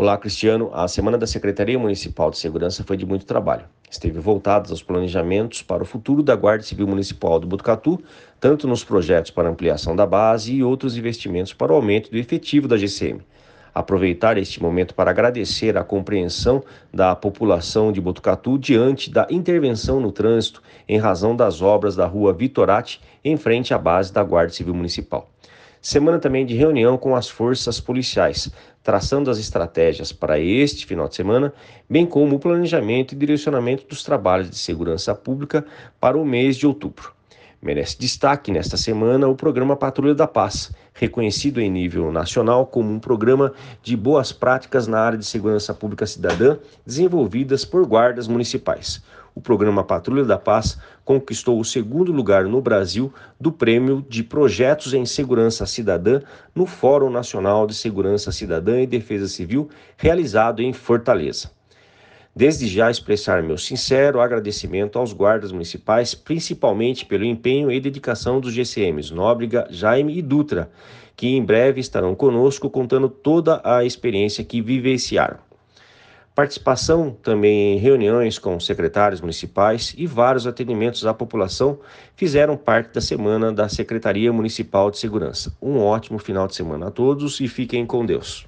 Olá, Cristiano. A semana da Secretaria Municipal de Segurança foi de muito trabalho. Esteve voltada aos planejamentos para o futuro da Guarda Civil Municipal do Botucatu, tanto nos projetos para ampliação da base e outros investimentos para o aumento do efetivo da GCM. Aproveitar este momento para agradecer a compreensão da população de Botucatu diante da intervenção no trânsito em razão das obras da rua Vitorati, em frente à base da Guarda Civil Municipal semana também de reunião com as forças policiais, traçando as estratégias para este final de semana, bem como o planejamento e direcionamento dos trabalhos de segurança pública para o mês de outubro. Merece destaque nesta semana o programa Patrulha da Paz, reconhecido em nível nacional como um programa de boas práticas na área de segurança pública cidadã desenvolvidas por guardas municipais. O programa Patrulha da Paz conquistou o segundo lugar no Brasil do Prêmio de Projetos em Segurança Cidadã no Fórum Nacional de Segurança Cidadã e Defesa Civil, realizado em Fortaleza. Desde já expressar meu sincero agradecimento aos guardas municipais, principalmente pelo empenho e dedicação dos GCMs Nóbrega, Jaime e Dutra, que em breve estarão conosco contando toda a experiência que vivenciaram. Participação também em reuniões com secretários municipais e vários atendimentos à população fizeram parte da semana da Secretaria Municipal de Segurança. Um ótimo final de semana a todos e fiquem com Deus.